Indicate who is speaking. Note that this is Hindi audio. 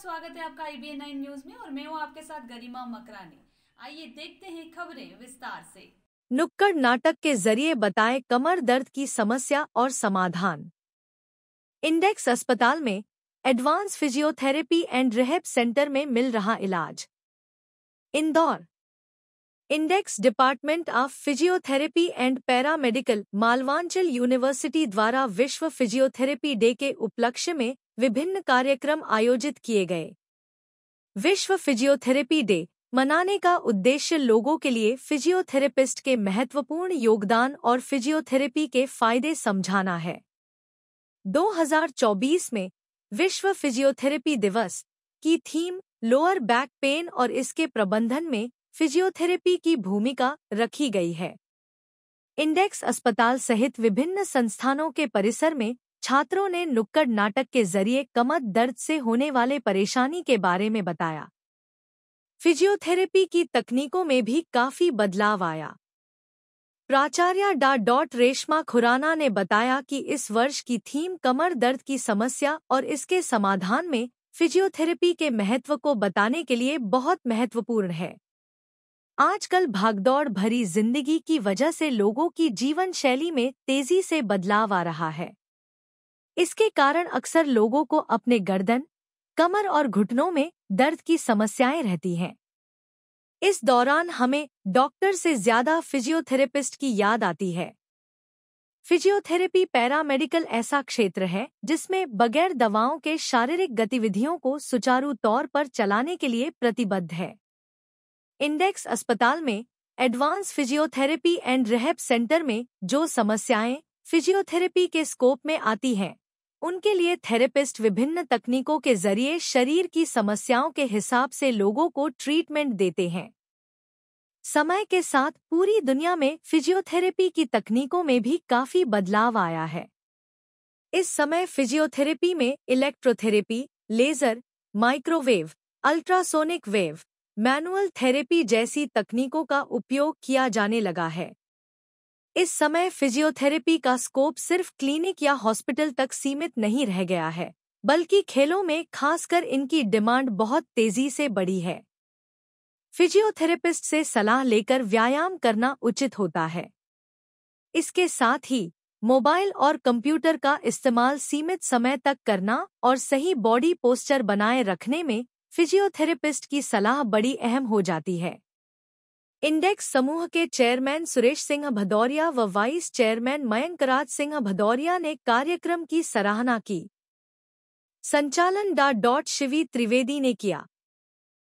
Speaker 1: स्वागत है आपका आई बी न्यूज में और मैं हूँ आपके साथ गरिमा मकरानी आइए देखते हैं खबरें विस्तार से नुक्कड़ नाटक के जरिए बताएं कमर दर्द की समस्या और समाधान इंडेक्स अस्पताल में advance physiotherapy and rehab centre में मिल रहा इलाज Indore index department of physiotherapy and paramedical Malwanchal university द्वारा विश्व फिजियोथेरेपी डे के उपलक्ष्य में विभिन्न कार्यक्रम आयोजित किए गए विश्व फिजियोथेरेपी डे मनाने का उद्देश्य लोगों के लिए फिजियोथेरेपिस्ट के महत्वपूर्ण योगदान और फिजियोथेरेपी के फायदे समझाना है 2024 में विश्व फिजियोथेरेपी दिवस की थीम लोअर बैक पेन और इसके प्रबंधन में फिजियोथेरेपी की भूमिका रखी गई है इंडेक्स अस्पताल सहित विभिन्न संस्थानों के परिसर में छात्रों ने नुक्कड़ नाटक के जरिए कमर दर्द से होने वाले परेशानी के बारे में बताया फिजियोथेरेपी की तकनीकों में भी काफी बदलाव आया प्राचार्य डा डॉट रेशमा खुराना ने बताया कि इस वर्ष की थीम कमर दर्द की समस्या और इसके समाधान में फिजियोथेरेपी के महत्व को बताने के लिए बहुत महत्वपूर्ण है आजकल भागदौड़ भरी जिंदगी की वजह से लोगों की जीवन शैली में तेजी से बदलाव आ रहा है इसके कारण अक्सर लोगों को अपने गर्दन कमर और घुटनों में दर्द की समस्याएं रहती हैं इस दौरान हमें डॉक्टर से ज्यादा फिजियोथेरेपिस्ट की याद आती है फिजियोथेरेपी पैरामेडिकल ऐसा क्षेत्र है जिसमें बगैर दवाओं के शारीरिक गतिविधियों को सुचारू तौर पर चलाने के लिए प्रतिबद्ध है इंडेक्स अस्पताल में advance physiotherapy and rehab centre में जो समस्याएं फिजियोथेरेपी के स्कोप में आती हैं उनके लिए थेरेपिस्ट विभिन्न तकनीकों के जरिए शरीर की समस्याओं के हिसाब से लोगों को ट्रीटमेंट देते हैं समय के साथ पूरी दुनिया में फिजियोथेरेपी की तकनीकों में भी काफी बदलाव आया है इस समय फिजियोथेरेपी में electrotherapy laser microwave ultrasonic wave manual therapy जैसी तकनीकों का उपयोग किया जाने लगा है इस समय फिजियोथेरेपी का स्कोप सिर्फ क्लिनिक या हॉस्पिटल तक सीमित नहीं रह गया है बल्कि खेलों में खासकर इनकी डिमांड बहुत तेजी से बढ़ी है फिजियोथेरेपिस्ट से सलाह लेकर व्यायाम करना उचित होता है इसके साथ ही मोबाइल और कंप्यूटर का इस्तेमाल सीमित समय तक करना और सही बॉडी पोस्चर बनाए रखने में फिजियोथेरेपिस्ट की सलाह बड़ी अहम हो जाती है इंडेक्स समूह के चेयरमैन सुरेश सिंह भदौरिया व वाइस चेयरमैन मयंकराज सिंह भदौरिया ने कार्यक्रम की सराहना की संचालन डा डॉट शिवी त्रिवेदी ने किया